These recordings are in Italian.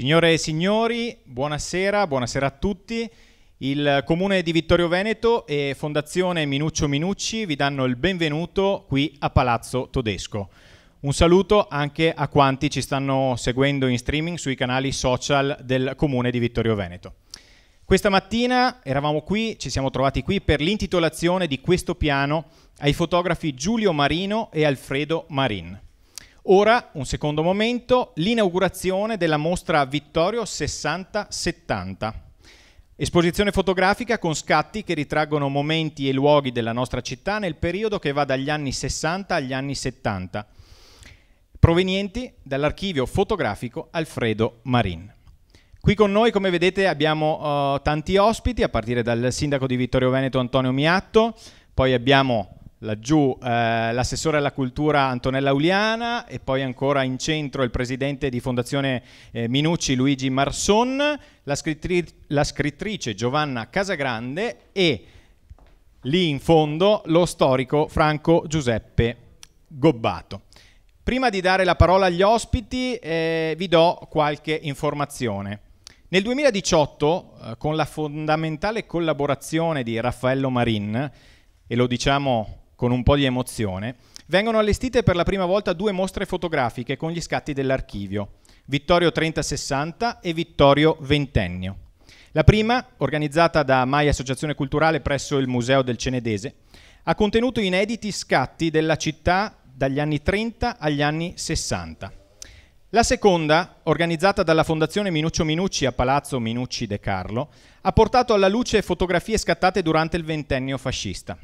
Signore e signori, buonasera, buonasera a tutti. Il Comune di Vittorio Veneto e Fondazione Minuccio Minucci vi danno il benvenuto qui a Palazzo Todesco. Un saluto anche a quanti ci stanno seguendo in streaming sui canali social del Comune di Vittorio Veneto. Questa mattina eravamo qui, ci siamo trovati qui per l'intitolazione di questo piano ai fotografi Giulio Marino e Alfredo Marin. Ora, un secondo momento, l'inaugurazione della mostra Vittorio 60-70. Esposizione fotografica con scatti che ritraggono momenti e luoghi della nostra città nel periodo che va dagli anni 60 agli anni 70, provenienti dall'archivio fotografico Alfredo Marin. Qui con noi, come vedete, abbiamo uh, tanti ospiti, a partire dal sindaco di Vittorio Veneto Antonio Miatto, poi abbiamo laggiù eh, l'assessore alla cultura Antonella Uliana e poi ancora in centro il presidente di Fondazione eh, Minucci Luigi Marson, la, scrittri la, scrittrice Giovanna Casagrande e lì in fondo lo storico Franco Giuseppe Gobbato. Prima di dare la parola agli ospiti eh, vi do qualche informazione. Nel 2018, eh, con la fondamentale collaborazione di Raffaello Marin, e lo diciamo con un po' di emozione, vengono allestite per la prima volta due mostre fotografiche con gli scatti dell'archivio, Vittorio 3060 e Vittorio Ventennio. La prima, organizzata da Mai Associazione Culturale presso il Museo del Cenedese, ha contenuto inediti scatti della città dagli anni 30 agli anni 60. La seconda, organizzata dalla Fondazione Minuccio Minucci a Palazzo Minucci De Carlo, ha portato alla luce fotografie scattate durante il ventennio fascista.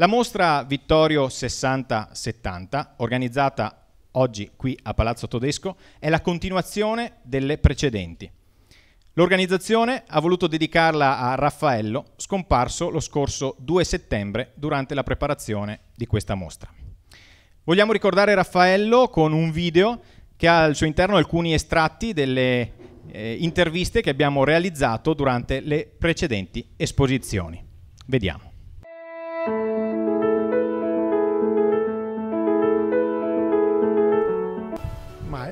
La mostra Vittorio 60-70, organizzata oggi qui a Palazzo Todesco, è la continuazione delle precedenti. L'organizzazione ha voluto dedicarla a Raffaello, scomparso lo scorso 2 settembre durante la preparazione di questa mostra. Vogliamo ricordare Raffaello con un video che ha al suo interno alcuni estratti delle eh, interviste che abbiamo realizzato durante le precedenti esposizioni. Vediamo.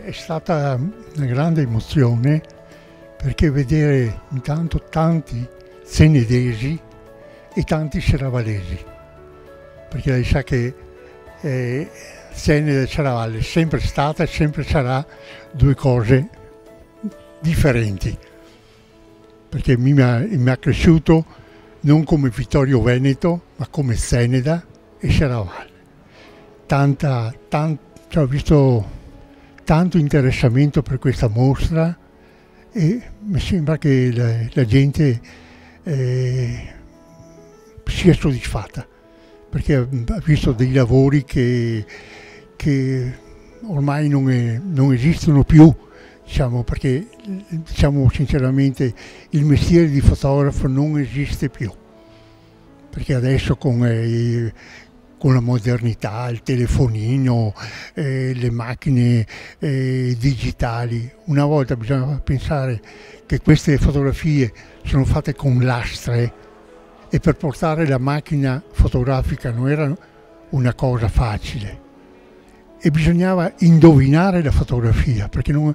È stata una grande emozione perché vedere intanto tanti senedesi e tanti seravalesi, perché lei sa che eh, Senede e Ceravalle è sempre stata e sempre sarà due cose differenti, perché mi ha, mi ha cresciuto non come Vittorio Veneto, ma come Seneda e Ceravalle. Tanta, tanta, cioè, ho visto tanto interessamento per questa mostra e mi sembra che la, la gente eh, sia soddisfatta perché ha visto dei lavori che, che ormai non, è, non, esistono più, diciamo, perché diciamo sinceramente il mestiere di fotografo non esiste più, perché adesso con eh, con la modernità, il telefonino, eh, le macchine eh, digitali. Una volta bisognava pensare che queste fotografie sono fatte con lastre e per portare la macchina fotografica non era una cosa facile e bisognava indovinare la fotografia perché non,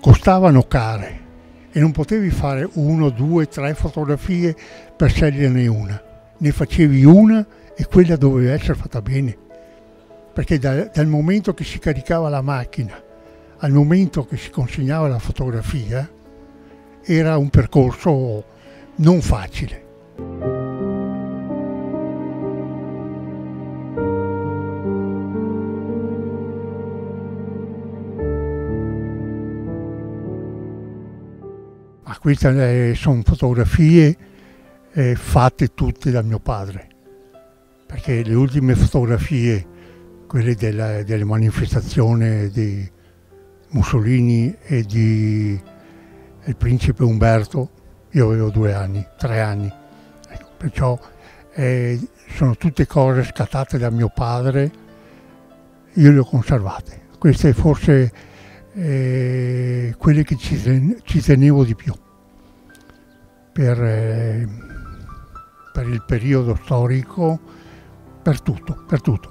costavano care e non potevi fare uno, due, tre fotografie per sceglierne una. Ne facevi una e quella doveva essere fatta bene, perché dal, dal momento che si caricava la macchina al momento che si consegnava la fotografia era un percorso non facile. Ma queste eh, sono fotografie eh, fatte tutte da mio padre perché le ultime fotografie, quelle della, delle manifestazioni di Mussolini e di il principe Umberto, io avevo due anni, tre anni, ecco, perciò eh, sono tutte cose scattate da mio padre, io le ho conservate. Queste forse eh, quelle che ci, ten ci, tenevo di più per, eh, per il periodo storico per tutto, per tutto.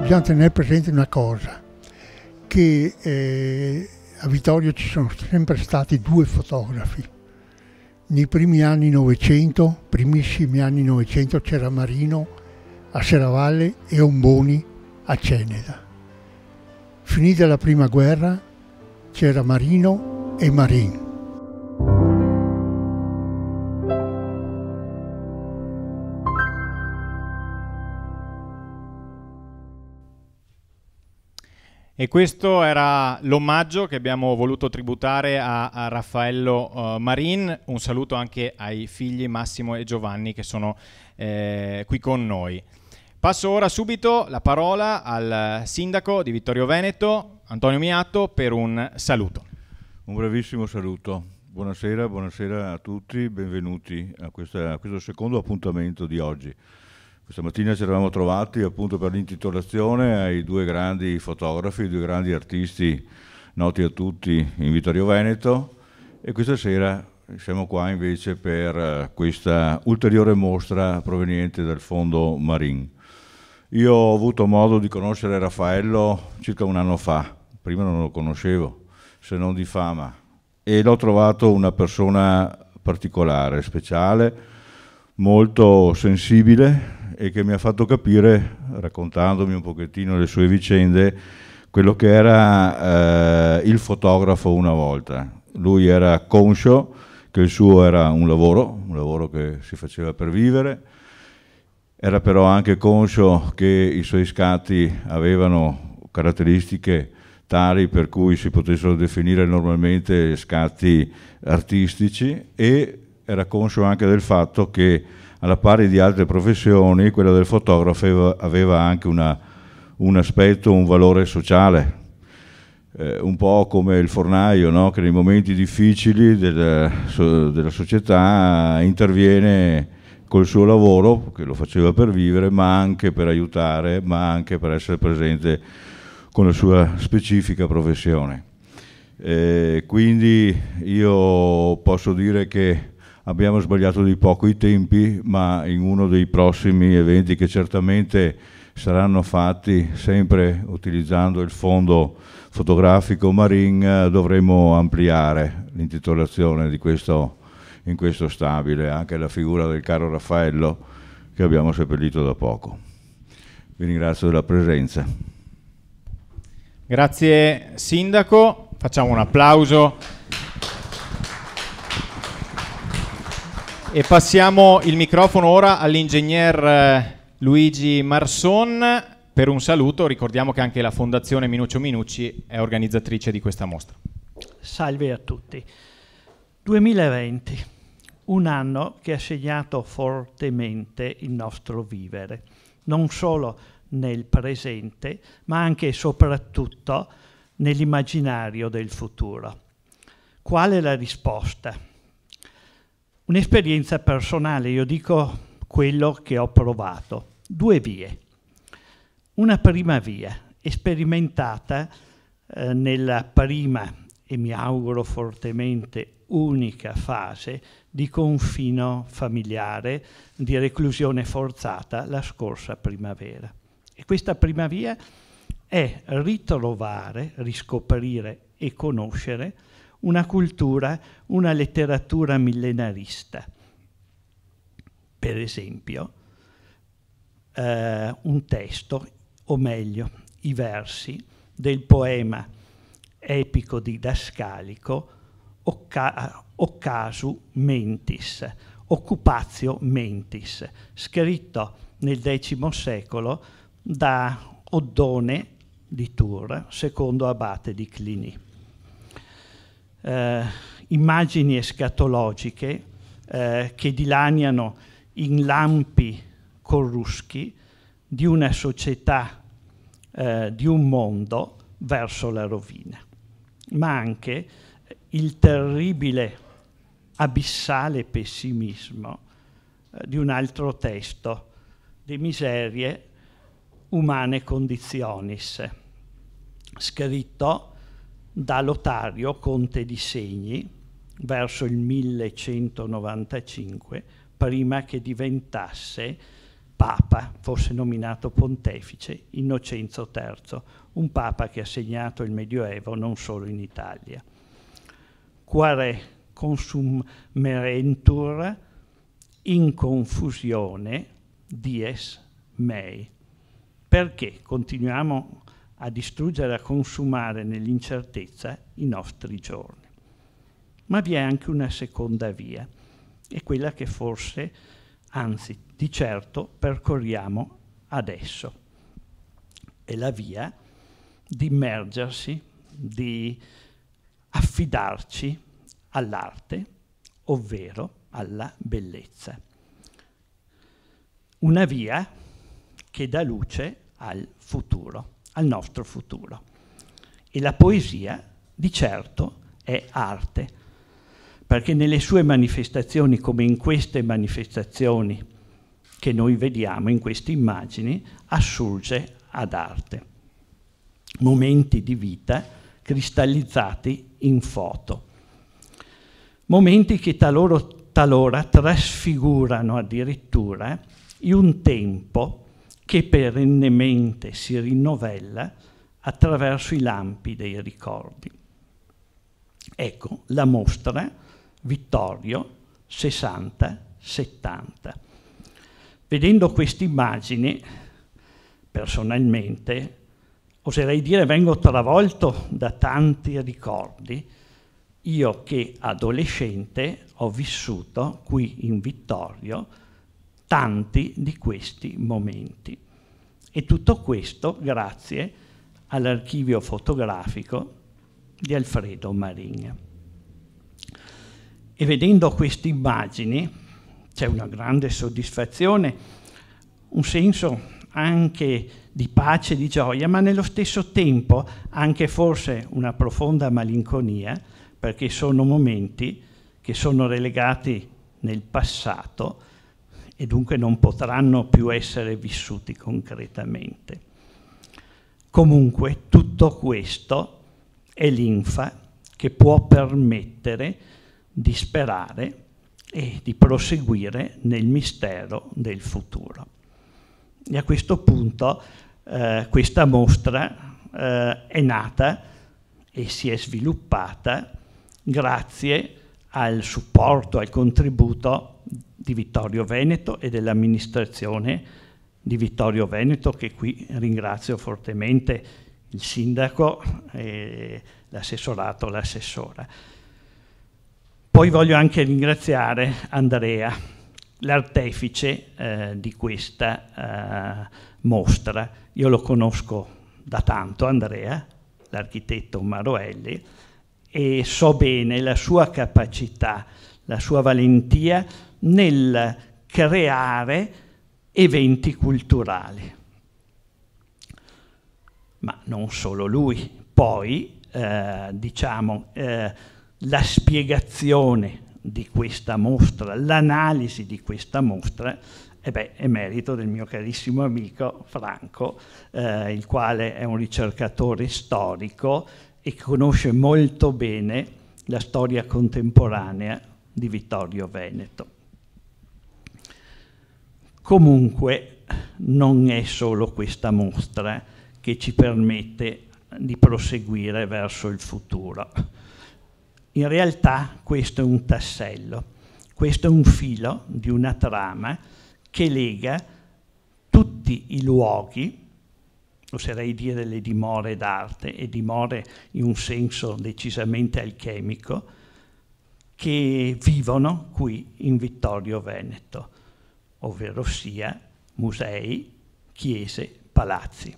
Bisogna tenere presente una cosa, che eh, a Vittorio ci sono sempre stati due fotografi, nei primi anni Novecento, primissimi anni Novecento, c'era Marino a Seravalle e Omboni a Ceneda. Finita la prima guerra c'era Marino e Marin. E questo era l'omaggio che abbiamo voluto tributare a, a Raffaello uh, Marin. Un saluto anche ai figli Massimo e Giovanni che sono eh, qui con noi. Passo ora subito la parola al sindaco di Vittorio Veneto, Antonio Miato, per un saluto. Un brevissimo saluto. Buonasera, buonasera a tutti, benvenuti a, questa, a questo secondo appuntamento di oggi. Stamattina ci eravamo trovati appunto per l'intitolazione ai due grandi fotografi, due grandi artisti noti a tutti in Vittorio Veneto e questa sera siamo qua invece per eh, questa ulteriore mostra proveniente dal Fondo Marin. Io ho avuto modo di conoscere Raffaello circa un anno fa, prima non lo conoscevo, se non di fama, e l'ho trovato una persona particolare, speciale, molto sensibile, e che mi ha fatto capire, raccontandomi un pochettino le sue vicende, quello che era eh, il fotografo una volta. Lui era conscio che il suo era un lavoro, un lavoro che si faceva per vivere, era però anche conscio che i suoi scatti avevano caratteristiche tali per cui si potessero definire normalmente scatti artistici e era conscio anche del fatto che alla pari di altre professioni, quella del fotografo aveva anche una, un aspetto, un valore sociale, eh, un po' come il fornaio no? che nei momenti difficili della, della, società interviene col suo lavoro, che lo faceva per vivere, ma anche per aiutare, ma anche per essere presente con la sua specifica professione. Eh, quindi io posso dire che abbiamo sbagliato di poco i tempi, ma in uno dei prossimi eventi che certamente saranno fatti sempre utilizzando il fondo fotografico Marin eh, dovremo ampliare l'intitolazione di questo, in questo stabile, anche la figura del caro Raffaello che abbiamo seppellito da poco. Vi ringrazio della presenza. Grazie Sindaco, facciamo un applauso E passiamo il microfono ora all'ingegner eh, Luigi Marson per un saluto. Ricordiamo che anche la Fondazione Minuccio Minucci è organizzatrice di questa mostra. Salve a tutti. 2020, un anno che ha segnato fortemente il nostro vivere, non solo nel presente, ma anche e soprattutto nell'immaginario del futuro. Qual è la risposta? Un'esperienza personale, io dico quello che ho provato. Due vie. Una prima via, sperimentata eh, nella prima e mi auguro fortemente unica fase di confino familiare, di reclusione forzata la scorsa primavera. E questa prima via è ritrovare, riscoprire e conoscere una cultura, una letteratura millenarista. Per esempio, eh, un testo, o meglio, i versi del poema epico didascalico Occa Occasu Mentis, Occupazio Mentis, scritto nel X secolo da Oddone di Tours, secondo abate di Cligny eh, immagini escatologiche eh, che dilaniano in lampi corruschi di una società, eh, di un mondo verso la rovina, ma anche il terribile abissale pessimismo eh, di un altro testo, De miserie umane conditionis, scritto da Lotario, conte di Segni, verso il 1195, prima che diventasse papa, fosse nominato pontefice Innocenzo III, un papa che ha segnato il Medioevo non solo in Italia. Quare consum merentur in confusione dies mei. Perché continuiamo a distruggere e a consumare nell'incertezza i nostri giorni. Ma vi è anche una seconda via, e quella che forse, anzi di certo, percorriamo adesso. È la via di immergersi, di affidarci all'arte, ovvero alla bellezza. Una via che dà luce al futuro al nostro futuro. E la poesia, di certo, è arte, perché nelle sue manifestazioni, come in queste manifestazioni che noi vediamo, in queste immagini, assurge ad arte. Momenti di vita cristallizzati in foto. Momenti che taloro, talora trasfigurano addirittura in un tempo che perennemente si rinnovella attraverso i lampi dei ricordi. Ecco la mostra Vittorio 60-70. Vedendo queste immagini, personalmente, oserei dire vengo travolto da tanti ricordi, io che adolescente ho vissuto qui in Vittorio tanti di questi momenti. E tutto questo grazie all'archivio fotografico di Alfredo Marigna. E vedendo queste immagini c'è una grande soddisfazione, un senso anche di pace, di gioia, ma nello stesso tempo anche forse una profonda malinconia, perché sono momenti che sono relegati nel passato e dunque non potranno più essere vissuti concretamente. Comunque tutto questo è linfa che può permettere di sperare e di proseguire nel mistero del futuro. E a questo punto eh, questa mostra eh, è nata e si è sviluppata grazie al supporto, al contributo di Vittorio Veneto e dell'amministrazione di Vittorio Veneto, che qui ringrazio fortemente il sindaco, l'assessorato, l'assessora. Poi voglio anche ringraziare Andrea, l'artefice eh, di questa eh, mostra. Io lo conosco da tanto, Andrea, l'architetto Maroelli, e so bene la sua capacità, la sua valentia nel creare eventi culturali. Ma non solo lui, poi eh, diciamo eh, la spiegazione di questa mostra, l'analisi di questa mostra e eh beh, è merito del mio carissimo amico Franco, eh, il quale è un ricercatore storico e conosce molto bene la storia contemporanea di Vittorio Veneto. Comunque non è solo questa mostra che ci permette di proseguire verso il futuro. In realtà questo è un tassello, questo è un filo di una trama che lega tutti i luoghi, oserei dire le dimore d'arte, e dimore in un senso decisamente alchemico, che vivono qui in Vittorio Veneto ovvero sia musei, chiese, palazzi.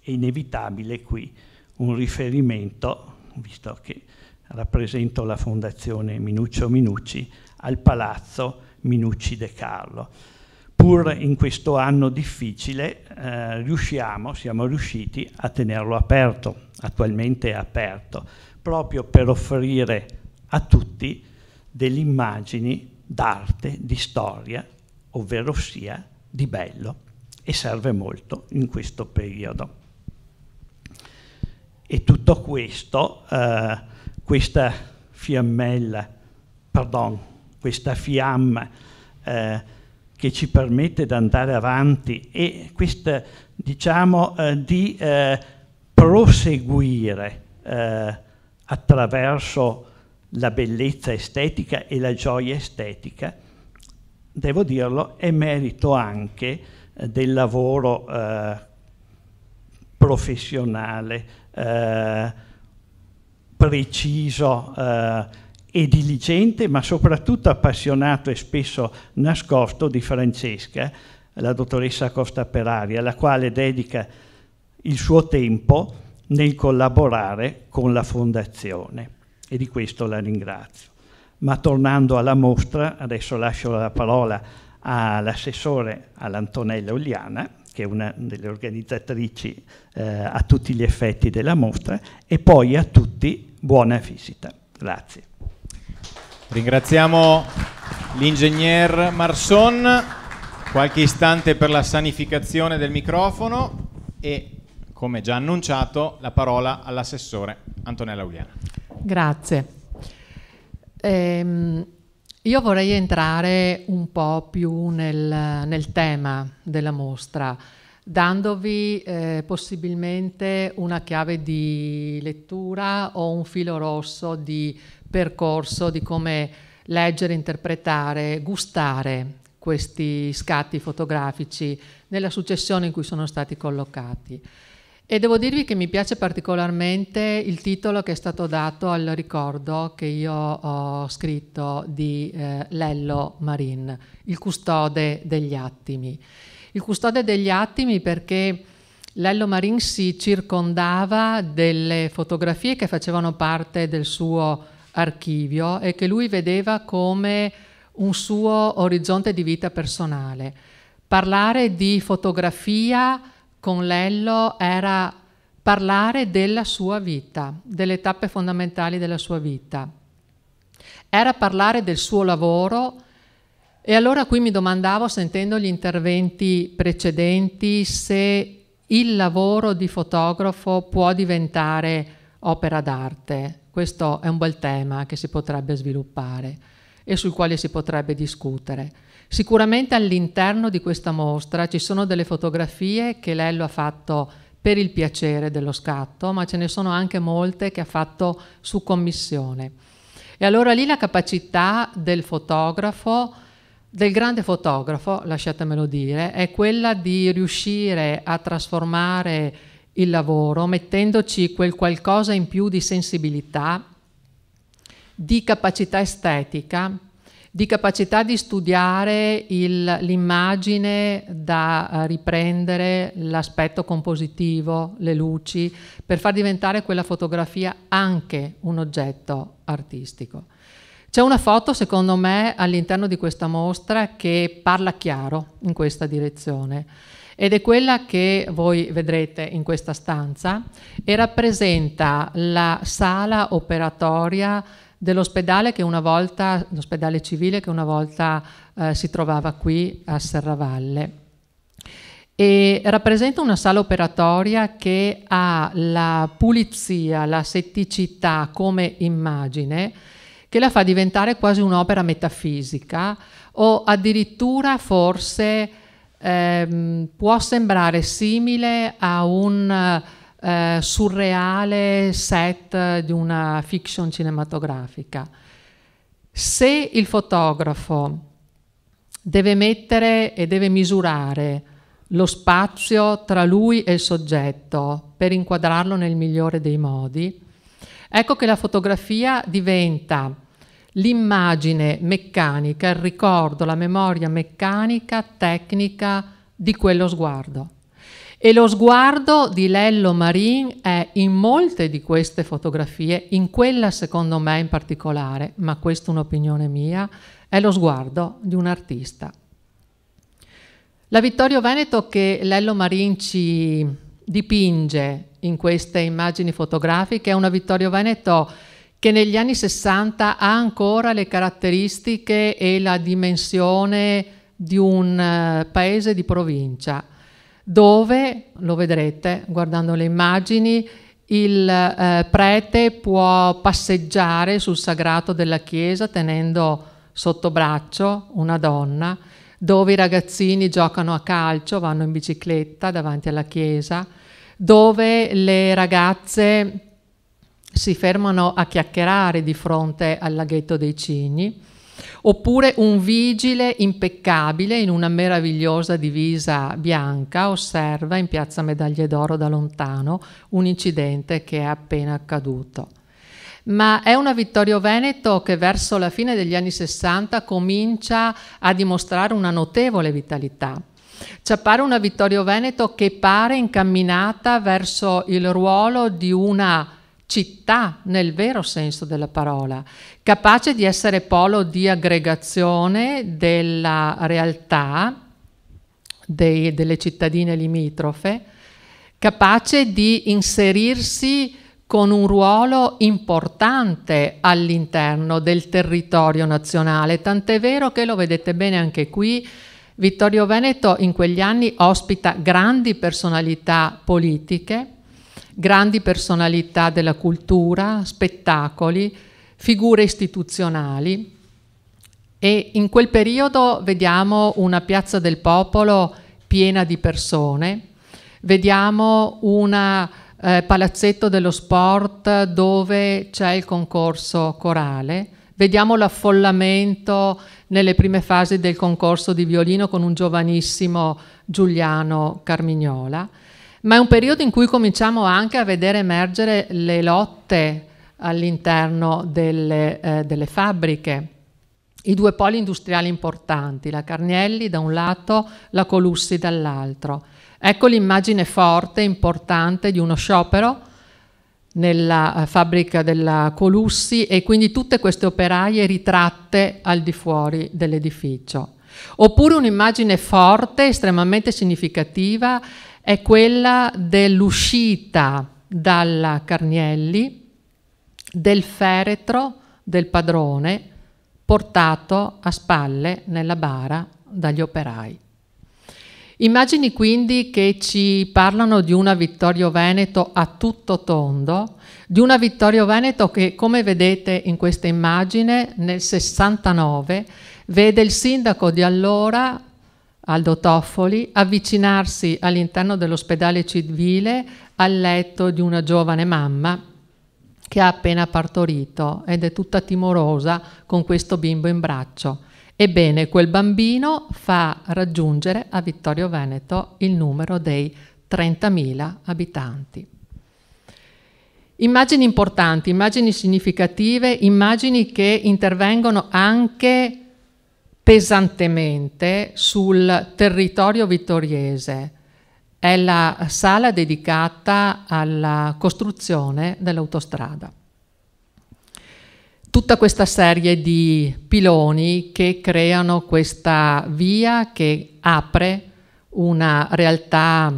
È inevitabile qui un riferimento, visto che rappresento la fondazione Minuccio Minucci, al palazzo Minucci De Carlo. Pur in questo anno difficile eh, riusciamo, siamo riusciti a tenerlo aperto, attualmente è aperto, proprio per offrire a tutti delle immagini d'arte, di storia, ovvero sia di bello, e serve molto in questo periodo. E tutto questo, eh, questa fiammella, pardon, questa fiamma eh, che ci permette di andare avanti e questa, diciamo, eh, di eh, proseguire eh, attraverso la bellezza estetica e la gioia estetica, devo dirlo, è merito anche eh, del lavoro eh, professionale eh, preciso eh, e diligente, ma soprattutto appassionato e spesso nascosto di Francesca, la dottoressa Costa Peraria, la quale dedica il suo tempo nel collaborare con la Fondazione e di questo la ringrazio. Ma tornando alla mostra, adesso lascio la parola all'assessore all'Antonella Uliana, che è una delle organizzatrici eh, a tutti gli effetti della mostra, e poi a tutti buona visita. Grazie. Ringraziamo l'ingegner Marson, qualche istante per la sanificazione del microfono e, come già annunciato, la parola all'assessore Antonella Uliana. Grazie. Ehm, io vorrei entrare un po' più nel, nel tema della mostra, dandovi eh, possibilmente una chiave di lettura o un filo rosso di percorso di come leggere, interpretare, gustare questi scatti fotografici nella successione in cui sono stati collocati. E devo dirvi che mi piace particolarmente il titolo che è stato dato al ricordo che io ho scritto di eh, Lello Marin, il custode degli attimi. Il custode degli attimi perché Lello Marin si circondava delle fotografie che facevano parte del suo archivio e che lui vedeva come un suo orizzonte di vita personale. Parlare di fotografia con Lello era parlare della sua vita, delle tappe fondamentali della sua vita. Era parlare del suo lavoro e allora qui mi domandavo, sentendo gli interventi precedenti, se il lavoro di fotografo può diventare opera d'arte. Questo è un bel tema che si potrebbe sviluppare e sul quale si potrebbe discutere. Sicuramente all'interno di questa mostra ci sono delle fotografie che Lello ha fatto per il piacere dello scatto, ma ce ne sono anche molte che ha fatto su commissione. E allora lì la capacità del fotografo, del grande fotografo, lasciatemelo dire, è quella di riuscire a trasformare il lavoro mettendoci quel qualcosa in più di sensibilità, di capacità estetica di capacità di studiare l'immagine da eh, riprendere, l'aspetto compositivo, le luci, per far diventare quella fotografia anche un oggetto artistico. C'è una foto, secondo me, all'interno di questa mostra che parla chiaro in questa direzione ed è quella che voi vedrete in questa stanza e rappresenta la sala operatoria dell'ospedale che una volta, l'ospedale civile che una volta eh, si trovava qui a Serravalle. E rappresenta una sala operatoria che ha la pulizia, la setticità come immagine che la fa diventare quasi un'opera metafisica o addirittura forse ehm, può sembrare simile a un eh, surreale set di una fiction cinematografica. Se il fotografo deve mettere e deve misurare lo spazio tra lui e il soggetto per inquadrarlo nel migliore dei modi, ecco che la fotografia diventa l'immagine meccanica, il ricordo, la memoria meccanica, tecnica di quello sguardo. E lo sguardo di Lello Marin è in molte di queste fotografie, in quella secondo me in particolare, ma questa è un'opinione mia, è lo sguardo di un artista. La Vittorio Veneto che Lello Marin ci dipinge in queste immagini fotografiche è una Vittorio Veneto che negli anni 60 ha ancora le caratteristiche e la dimensione di un eh, paese di provincia dove, lo vedrete guardando le immagini, il eh, prete può passeggiare sul sagrato della chiesa tenendo sotto braccio una donna, dove i ragazzini giocano a calcio, vanno in bicicletta davanti alla chiesa, dove le ragazze si fermano a chiacchierare di fronte al laghetto dei cigni Oppure un vigile impeccabile in una meravigliosa divisa bianca osserva in piazza Medaglie d'Oro da lontano un incidente che è appena accaduto. Ma è una Vittorio Veneto che verso la fine degli anni 60 comincia a dimostrare una notevole vitalità. Ci appare una Vittorio Veneto che pare incamminata verso il ruolo di una città nel vero senso della parola, capace di essere polo di aggregazione della realtà dei, delle cittadine limitrofe, capace di inserirsi con un ruolo importante all'interno del territorio nazionale, tant'è vero che lo vedete bene anche qui, Vittorio Veneto in quegli anni ospita grandi personalità politiche, grandi personalità della cultura, spettacoli, figure istituzionali e in quel periodo vediamo una piazza del popolo piena di persone, vediamo un eh, palazzetto dello sport dove c'è il concorso corale, vediamo l'affollamento nelle prime fasi del concorso di violino con un giovanissimo Giuliano Carmignola ma è un periodo in cui cominciamo anche a vedere emergere le lotte all'interno delle, eh, delle fabbriche. I due poli industriali importanti, la Carnielli da un lato, la Colussi dall'altro. Ecco l'immagine forte, importante di uno sciopero nella eh, fabbrica della Colussi e quindi tutte queste operaie ritratte al di fuori dell'edificio. Oppure un'immagine forte, estremamente significativa, è quella dell'uscita dalla Carnielli del feretro del padrone portato a spalle nella bara dagli operai. Immagini quindi che ci parlano di una Vittorio Veneto a tutto tondo, di una Vittorio Veneto che come vedete in questa immagine nel 69 vede il sindaco di allora Aldo Toffoli, avvicinarsi all'interno dell'ospedale civile al letto di una giovane mamma che ha appena partorito ed è tutta timorosa con questo bimbo in braccio. Ebbene, quel bambino fa raggiungere a Vittorio Veneto il numero dei 30.000 abitanti. Immagini importanti, immagini significative, immagini che intervengono anche pesantemente sul territorio vittoriese. È la sala dedicata alla costruzione dell'autostrada. Tutta questa serie di piloni che creano questa via che apre una realtà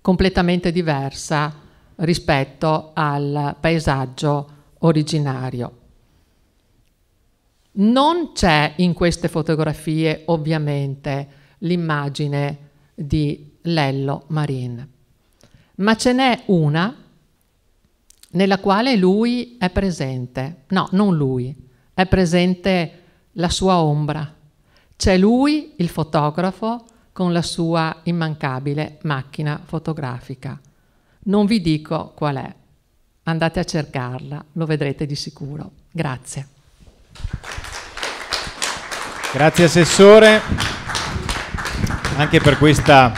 completamente diversa rispetto al paesaggio originario. Non c'è in queste fotografie ovviamente l'immagine di Lello Marin, ma ce n'è una nella quale lui è presente. No, non lui, è presente la sua ombra. C'è lui, il fotografo, con la sua immancabile macchina fotografica. Non vi dico qual è. Andate a cercarla, lo vedrete di sicuro. Grazie. Grazie Assessore, anche per questa,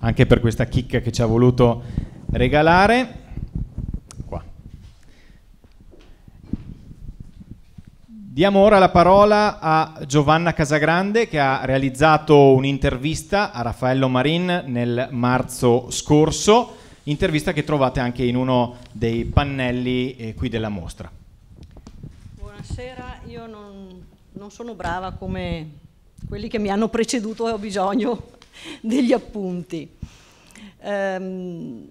anche per questa chicca che ci ha voluto regalare. Qua. Diamo ora la parola a Giovanna Casagrande che ha realizzato un'intervista a Raffaello Marin nel marzo scorso, intervista che trovate anche in uno dei pannelli eh, qui della mostra. non sono brava come quelli che mi hanno preceduto e ho bisogno degli appunti. Um,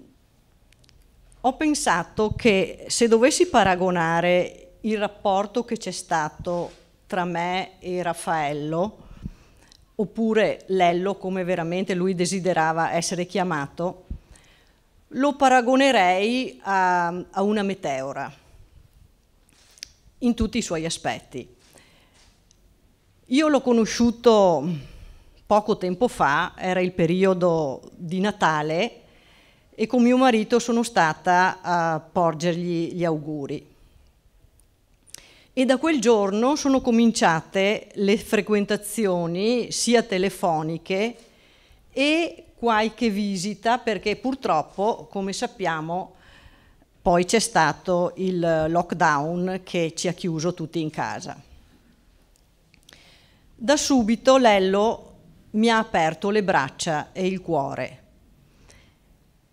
ho pensato che se dovessi paragonare il rapporto che c'è stato tra me e Raffaello, oppure Lello come veramente lui desiderava essere chiamato, lo paragonerei a, a una meteora in tutti i suoi aspetti. Io l'ho conosciuto poco tempo fa, era il periodo di Natale e con mio marito sono stata a porgergli gli auguri. E da quel giorno sono cominciate le frequentazioni sia telefoniche e qualche visita perché purtroppo, come sappiamo, poi c'è stato il lockdown che ci ha chiuso tutti in casa. Da subito Lello mi ha aperto le braccia e il cuore,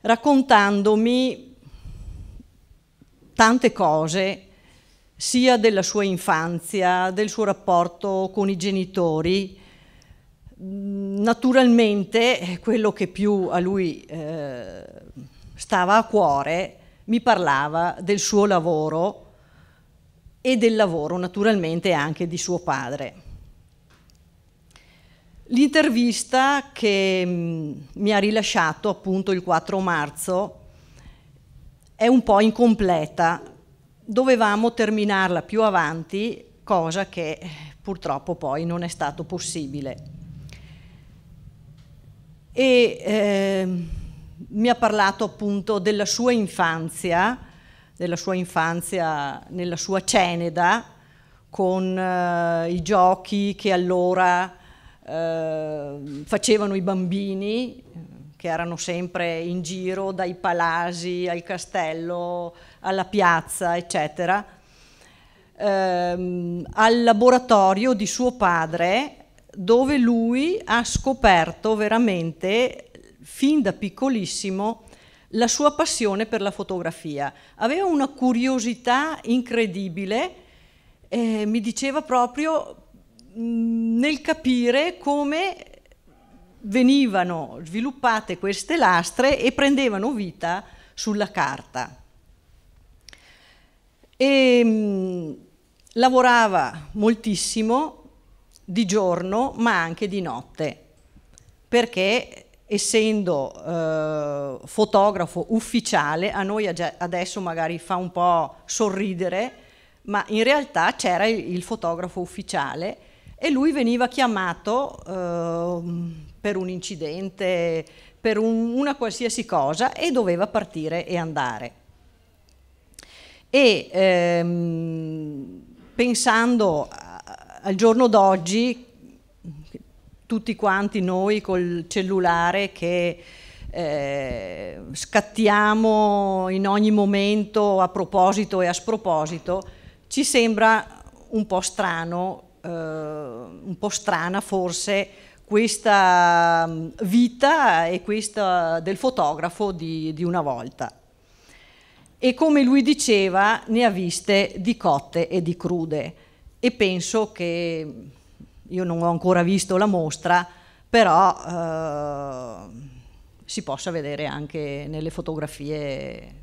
raccontandomi tante cose, sia della sua infanzia, del suo rapporto con i genitori, naturalmente quello che più a lui eh, stava a cuore mi parlava del suo lavoro e del lavoro naturalmente anche di suo padre. L'intervista che mm, mi ha rilasciato appunto il 4 marzo è un po' incompleta, dovevamo terminarla più avanti, cosa che purtroppo poi non è stato possibile. E eh, mi ha parlato appunto della sua infanzia, della sua infanzia nella sua Ceneda, con eh, i giochi che allora eh, facevano i bambini eh, che erano sempre in giro dai palasi al castello, alla piazza, eccetera, ehm, al laboratorio di suo padre dove lui ha scoperto veramente fin da piccolissimo la sua passione per la fotografia. Aveva una curiosità incredibile, eh, mi diceva proprio nel capire come venivano sviluppate queste lastre e prendevano vita sulla carta. E, mh, mm, lavorava moltissimo di giorno ma anche di notte perché essendo eh, fotografo ufficiale, a noi adesso magari fa un po' sorridere, ma in realtà c'era il, il fotografo ufficiale e lui veniva chiamato eh, per un incidente, per un, una qualsiasi cosa e doveva partire e andare. E ehm, pensando a, al giorno d'oggi, tutti quanti noi col cellulare che eh, scattiamo in ogni momento a proposito e a sproposito, ci sembra un po' strano eh, un po' strana forse questa mm, vita e questa del fotografo di, di una volta. E come lui diceva, ne ha viste di cotte e di crude. E penso che mm, io non ho ancora visto la mostra, però eh, si possa vedere anche nelle fotografie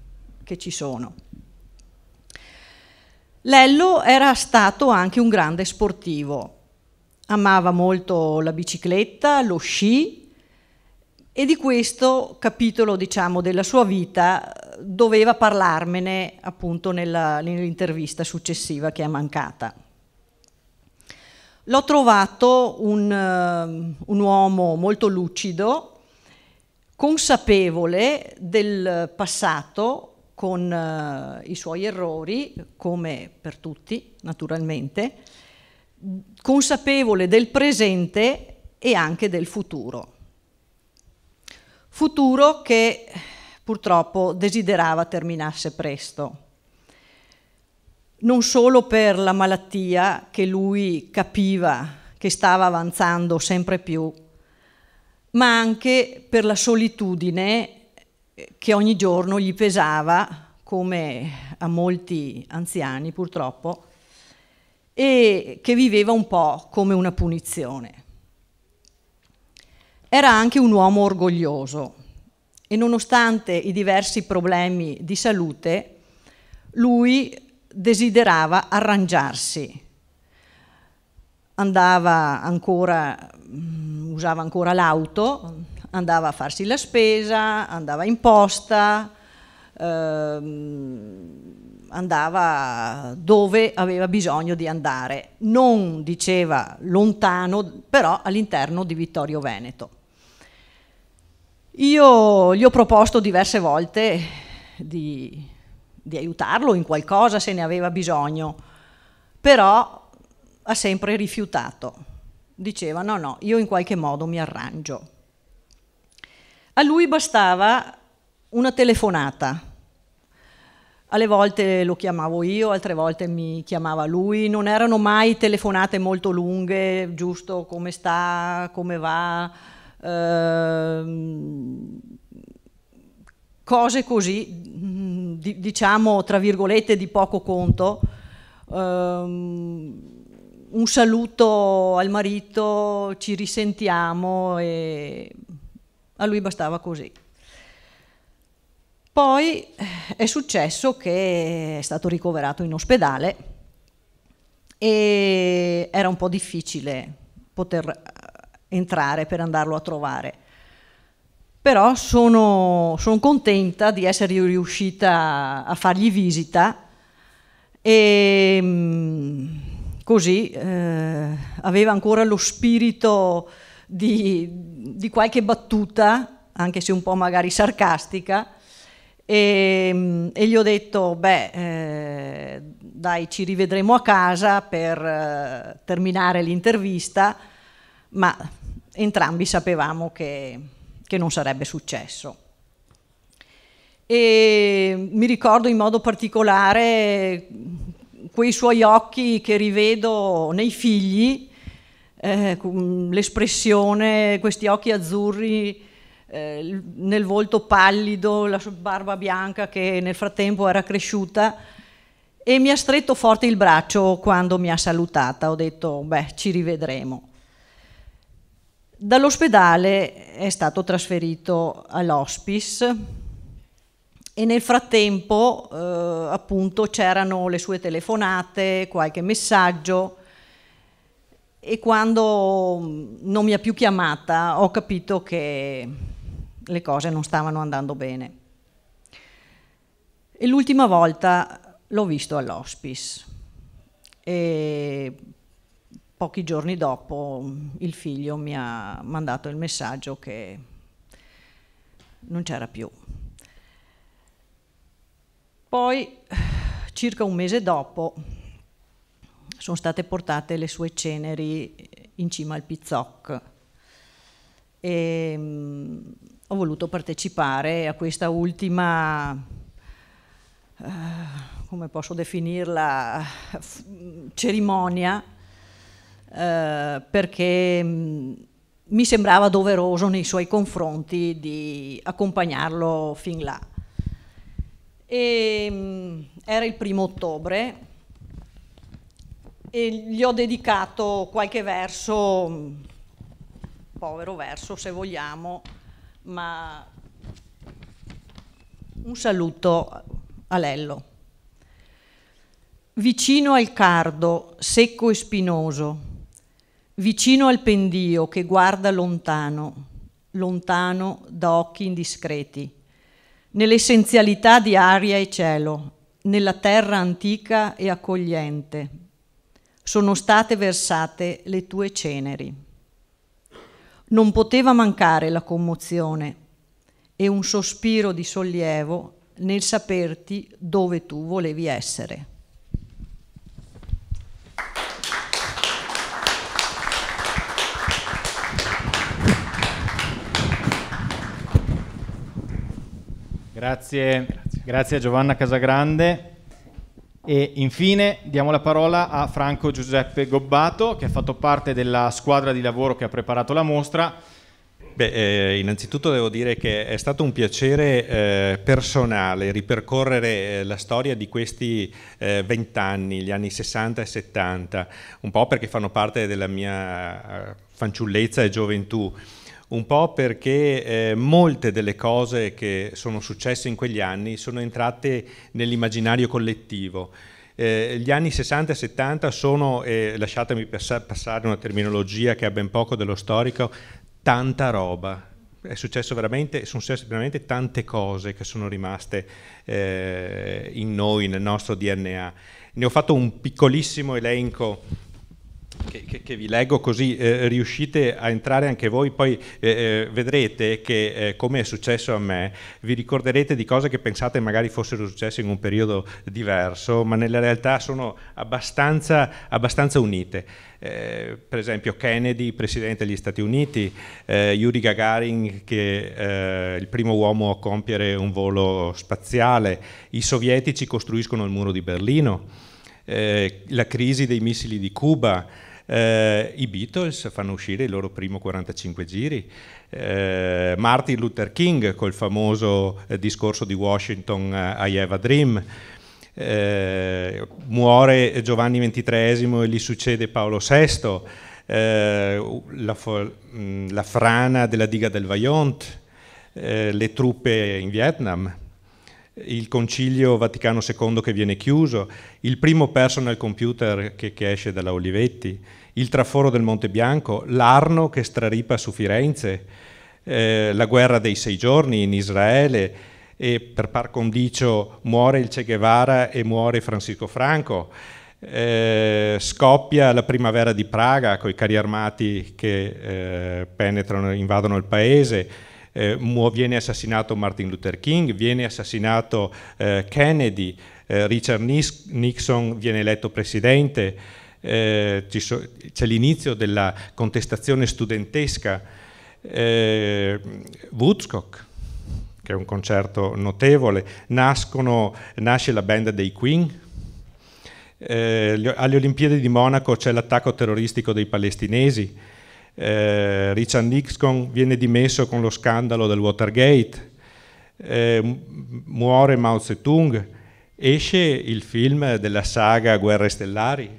che ci sono. Lello era stato anche un grande sportivo, amava molto la bicicletta, lo sci e di questo capitolo diciamo, della sua vita doveva parlarmene appunto nella, nell'intervista successiva che è mancata. L'ho trovato un, eh, un uomo molto lucido, consapevole del passato, con eh, i suoi errori, come per tutti naturalmente, consapevole del presente e anche del futuro. Futuro che purtroppo desiderava terminasse presto, non solo per la malattia che lui capiva che stava avanzando sempre più, ma anche per la solitudine che ogni giorno gli pesava, come a molti anziani purtroppo, e che viveva un po' come una punizione. Era anche un uomo orgoglioso e nonostante i diversi problemi di salute, lui desiderava arrangiarsi. Andava ancora, mm, usava ancora l'auto, andava a farsi la spesa, andava in posta, ehm, andava dove aveva bisogno di andare, non diceva lontano, però all'interno di Vittorio Veneto. Io gli ho proposto diverse volte di, di aiutarlo in qualcosa se ne aveva bisogno, però ha sempre rifiutato. Diceva no, no, io in qualche modo mi arrangio. A lui bastava una telefonata. Alle volte lo chiamavo io, altre volte mi chiamava lui, non erano mai telefonate molto lunghe, giusto come sta, come va, ehm, cose così, diciamo tra virgolette di poco conto, ehm, un saluto al marito, ci risentiamo e a lui bastava così. Poi eh, è successo che è stato ricoverato in ospedale e era un po' difficile poter eh, entrare per andarlo a trovare. Però sono, sono contenta di essere riuscita a fargli visita e mm, così eh, aveva ancora lo spirito di, di qualche battuta, anche se un po' magari sarcastica, e, e, gli ho detto, beh, eh, dai, ci rivedremo a casa per eh, terminare l'intervista, ma entrambi sapevamo che, che, non sarebbe successo. E mi ricordo in modo particolare quei suoi occhi che rivedo nei figli eh, l'espressione, questi occhi azzurri eh, nel volto pallido, la barba bianca che nel frattempo era cresciuta e mi ha stretto forte il braccio quando mi ha salutata. Ho detto, beh, ci rivedremo. Dall'ospedale è stato trasferito all'hospice e nel frattempo eh, appunto c'erano le sue telefonate, qualche messaggio e quando mm, non mi ha più chiamata ho capito che le cose non stavano andando bene. E l'ultima volta l'ho visto all'hospice e pochi giorni dopo mm, il figlio mi ha mandato il messaggio che non c'era più. Poi circa un mese dopo sono state portate le sue ceneri eh, in cima al Pizzoc. E, ehm, mh, ho voluto partecipare a questa ultima, uh, come posso definirla, f- cerimonia, uh, perché mh, mm, mi sembrava doveroso nei suoi confronti di accompagnarlo fin là. E, ehm, mh, era il primo ottobre e gli ho dedicato qualche verso, povero verso se vogliamo, ma un saluto a Lello. Vicino al cardo, secco e spinoso, vicino al pendio che guarda lontano, lontano da occhi indiscreti, nell'essenzialità di aria e cielo, nella terra antica e accogliente, sono state versate le tue ceneri. Non poteva mancare la commozione e un sospiro di sollievo nel saperti dove tu volevi essere. Grazie, grazie. a Giovanna Casagrande. E infine diamo la parola a Franco Giuseppe Gobbato che ha fatto parte della squadra di lavoro che ha preparato la mostra. Beh, eh, innanzitutto devo dire che è stato un piacere eh, personale ripercorrere eh, la storia di questi eh, vent'anni, gli anni 60 e 70, un po' perché fanno parte della mia eh, fanciullezza e gioventù un po' perché eh, molte delle cose che sono successe in quegli anni sono entrate nell'immaginario collettivo. Eh, gli anni 60 e 70 sono, eh, lasciatemi passare una terminologia che ha ben poco dello storico, tanta roba. È successo veramente, sono successe veramente tante cose che sono rimaste eh, in noi, nel nostro DNA. Ne ho fatto un piccolissimo elenco che, che, che, vi leggo così eh, riuscite a entrare anche voi, poi eh, eh, vedrete che eh, come è successo a me, vi ricorderete di cose che pensate magari fossero successe in un periodo diverso, ma nella realtà sono abbastanza, abbastanza unite. Eh, per esempio Kennedy, presidente degli Stati Uniti, eh, Yuri Gagarin, che è il primo uomo a compiere un volo spaziale, i sovietici costruiscono il muro di Berlino, la crisi dei missili di Cuba, eh, I Beatles fanno uscire il loro primo 45 giri, eh, Martin Luther King col famoso eh, discorso di Washington eh, I Have a Dream, eh, muore Giovanni XXIII e gli succede Paolo VI, eh, la, mm, la, frana della diga del Vajont, le truppe in Vietnam il concilio Vaticano II che viene chiuso, il primo personal computer che, che esce dalla Olivetti, il traforo del Monte Bianco, l'Arno che straripa su Firenze, eh, la guerra dei sei giorni in Israele e per par condicio muore il Che Guevara e muore Francisco Franco. Eh, scoppia la primavera di Praga con i carri armati che eh, penetrano, invadono il paese eh, viene assassinato Martin Luther King, viene assassinato eh, Kennedy, eh, Richard Nixon viene eletto presidente, eh, so, c'è l'inizio della contestazione studentesca, eh, Woodstock che è un concerto notevole, Nascono, nasce la band dei Queen, eh, alle Olimpiadi di Monaco c'è l'attacco terroristico dei palestinesi, eh, Richard Nixon viene dimesso con lo scandalo del Watergate, eh, muore Mao Zedong, esce il film della saga Guerre Stellari,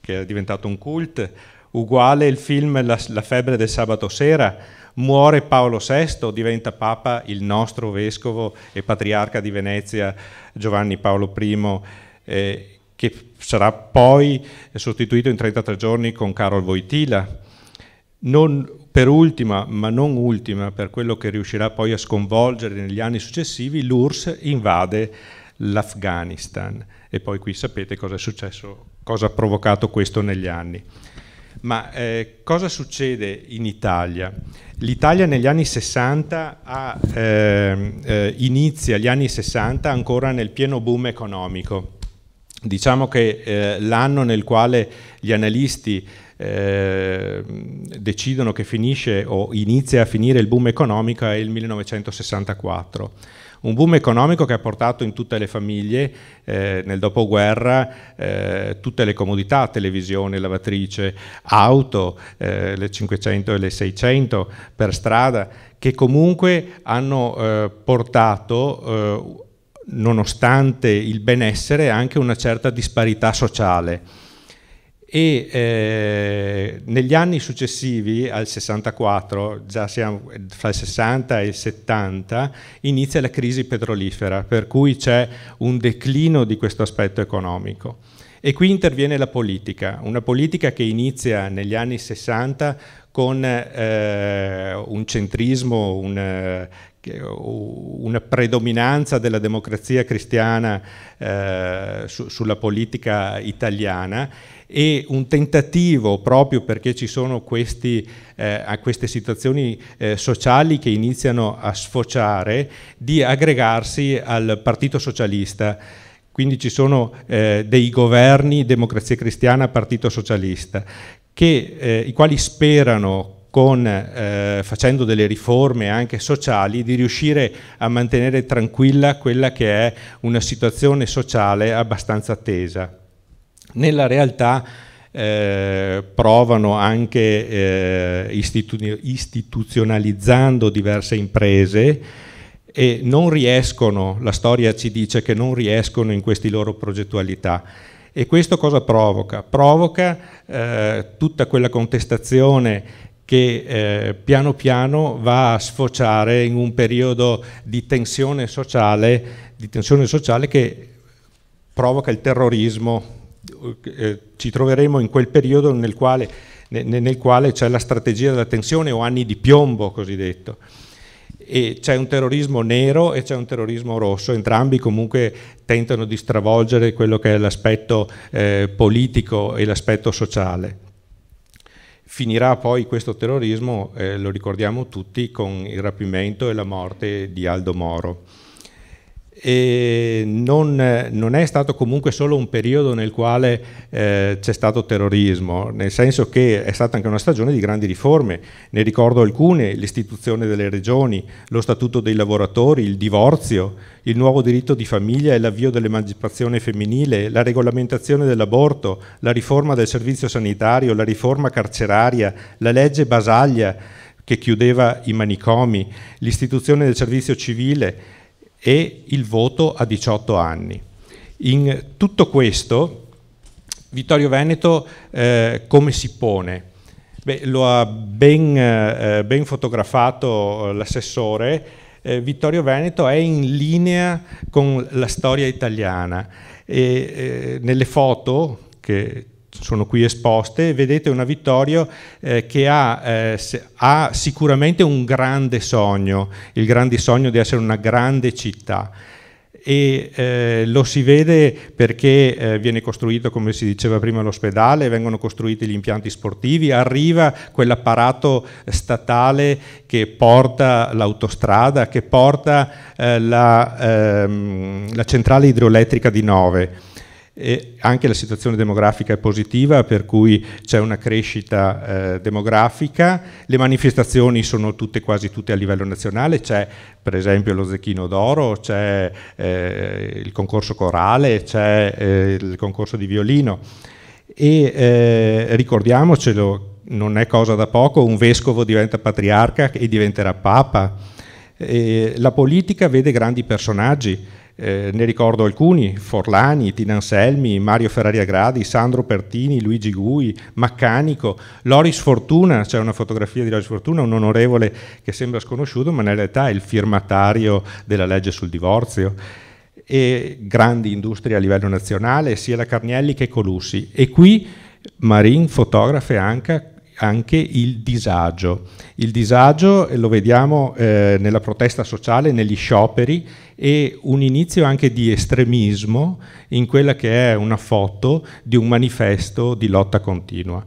che è diventato un cult, uguale il film La, la febbre del sabato sera, muore Paolo VI, diventa Papa il nostro vescovo e patriarca di Venezia Giovanni Paolo I, eh, che sarà poi sostituito in 33 giorni con Carol Voitila. Non per ultima, ma non ultima, per quello che riuscirà poi a sconvolgere negli anni successivi, l'URSS invade l'Afghanistan e poi qui sapete cosa è successo, cosa ha provocato questo negli anni. Ma eh, cosa succede in Italia? L'Italia negli anni 60 ha, eh, eh, inizia gli anni 60 ancora nel pieno boom economico. Diciamo che eh, l'anno nel quale gli analisti Ehm, decidono che finisce o inizia a finire il boom economico è il 1964 un boom economico che ha portato in tutte le famiglie eh, nel dopoguerra eh, tutte le comodità, televisione, lavatrice, auto, eh, le 500 e le 600 per strada, che comunque hanno eh, portato, eh, nonostante il benessere, anche una certa disparità sociale e eh, negli anni successivi al 64, già siamo fra il 60 e il 70, inizia la crisi petrolifera, per cui c'è un declino di questo aspetto economico. E qui interviene la politica, una politica che inizia negli anni 60 con eh, un centrismo, un, una predominanza della democrazia cristiana eh, su, sulla politica italiana e un tentativo proprio perché ci sono questi, eh, queste situazioni eh, sociali che iniziano a sfociare di aggregarsi al Partito Socialista. Quindi ci sono eh, dei governi, Democrazia Cristiana, Partito Socialista, che, eh, i quali sperano con, eh, facendo delle riforme anche sociali, di riuscire a mantenere tranquilla quella che è una situazione sociale abbastanza tesa nella realtà eh, provano anche eh, istitu istituzionalizzando diverse imprese e non riescono, la storia ci dice che non riescono in queste loro progettualità. E questo cosa provoca? Provoca eh, tutta quella contestazione che eh, piano piano va a sfociare in un periodo di tensione sociale, di tensione sociale che provoca il terrorismo eh, ci troveremo in quel periodo nel quale, nel quale c'è la strategia della tensione o anni di piombo cosiddetto. E c'è un terrorismo nero e c'è un terrorismo rosso, entrambi comunque tentano di stravolgere quello che è l'aspetto eh, politico e l'aspetto sociale. Finirà poi questo terrorismo, eh, lo ricordiamo tutti, con il rapimento e la morte di Aldo Moro non, non, è stato comunque solo un periodo nel quale eh, c'è stato terrorismo, nel senso che è stata anche una stagione di grandi riforme, ne ricordo alcune, l'istituzione delle regioni, lo statuto dei lavoratori, il divorzio, il nuovo diritto di famiglia e l'avvio dell'emancipazione femminile, la regolamentazione dell'aborto, la riforma del servizio sanitario, la riforma carceraria, la legge Basaglia che chiudeva i manicomi, l'istituzione del servizio civile, e il voto a 18 anni. In tutto questo Vittorio Veneto eh, come si pone? Beh, lo ha ben, eh, ben fotografato eh, l'assessore, eh, Vittorio Veneto è in linea con la storia italiana e eh, nelle foto che sono qui esposte, vedete una Vittorio eh, che ha, eh, ha, sicuramente un grande sogno, il grande sogno di essere una grande città e eh, lo si vede perché eh, viene costruito, come si diceva prima, l'ospedale, vengono costruiti gli impianti sportivi, arriva quell'apparato statale che porta l'autostrada, che porta eh, la, ehm, la centrale idroelettrica di Nove e anche la situazione demografica è positiva, per cui c'è una crescita eh, demografica, le manifestazioni sono tutte, quasi tutte a livello nazionale, c'è per esempio lo Zecchino d'Oro, c'è eh, il concorso corale, c'è eh, il concorso di violino e eh, ricordiamocelo, non è cosa da poco, un vescovo diventa patriarca e diventerà papa, e la politica vede grandi personaggi eh, ne ricordo alcuni, Forlani, Tina Anselmi, Mario Ferrari Agradi, Sandro Pertini, Luigi Gui, Maccanico, Loris Fortuna, c'è una fotografia di Loris Fortuna, un onorevole che sembra sconosciuto ma in realtà è il firmatario della legge sul divorzio e grandi industrie a livello nazionale, sia la Carnielli che Colussi. E qui Marin fotografa anche anche il disagio. Il disagio lo vediamo eh, nella protesta sociale, negli scioperi, e un inizio anche di estremismo in quella che è una foto di un manifesto di lotta continua.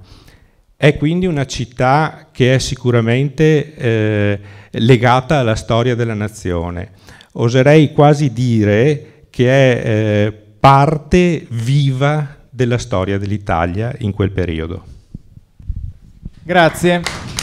È quindi una città che è sicuramente eh, legata alla storia della nazione. Oserei quasi dire che è eh, parte viva della storia dell'Italia in quel periodo. Grazie.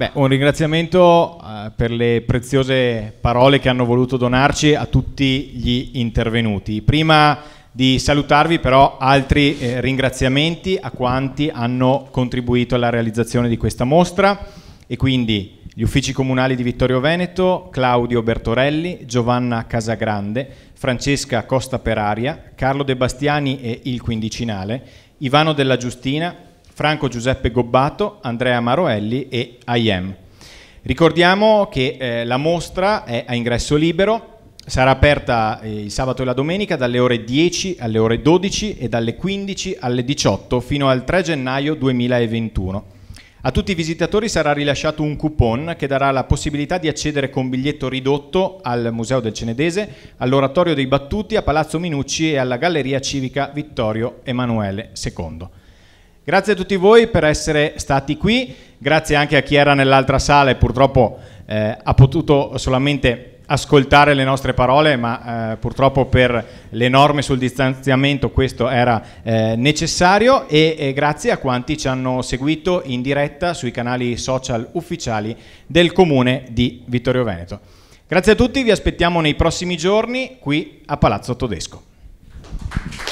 Beh, un ringraziamento eh, per le preziose parole che hanno voluto donarci a tutti gli intervenuti. Prima di salutarvi però altri eh, ringraziamenti a quanti hanno contribuito alla realizzazione di questa mostra e quindi gli uffici comunali di Vittorio Veneto, Claudio Bertorelli, Giovanna Casagrande, Francesca Costa Peraria, Carlo De Bastiani e Il Quindicinale, Ivano della Giustina, Franco Giuseppe Gobbato, Andrea Maroelli e IEM. Ricordiamo che eh, la mostra è a ingresso libero, sarà aperta eh, il sabato e la domenica dalle ore 10 alle ore 12 e dalle 15 alle 18 fino al 3 gennaio 2021. A tutti i visitatori sarà rilasciato un coupon che darà la possibilità di accedere con biglietto ridotto al Museo del Cenedese, all'Oratorio dei Battuti, a Palazzo Minucci e alla Galleria Civica Vittorio Emanuele II. Grazie a tutti voi per essere stati qui, grazie anche a chi era nell'altra sala e purtroppo eh, ha potuto solamente ascoltare le nostre parole, ma eh, purtroppo per le norme sul distanziamento questo era eh, necessario e, e, grazie a quanti ci hanno seguito in diretta sui canali social ufficiali del comune di Vittorio Veneto. Grazie a tutti, vi aspettiamo nei prossimi giorni qui a Palazzo Todesco.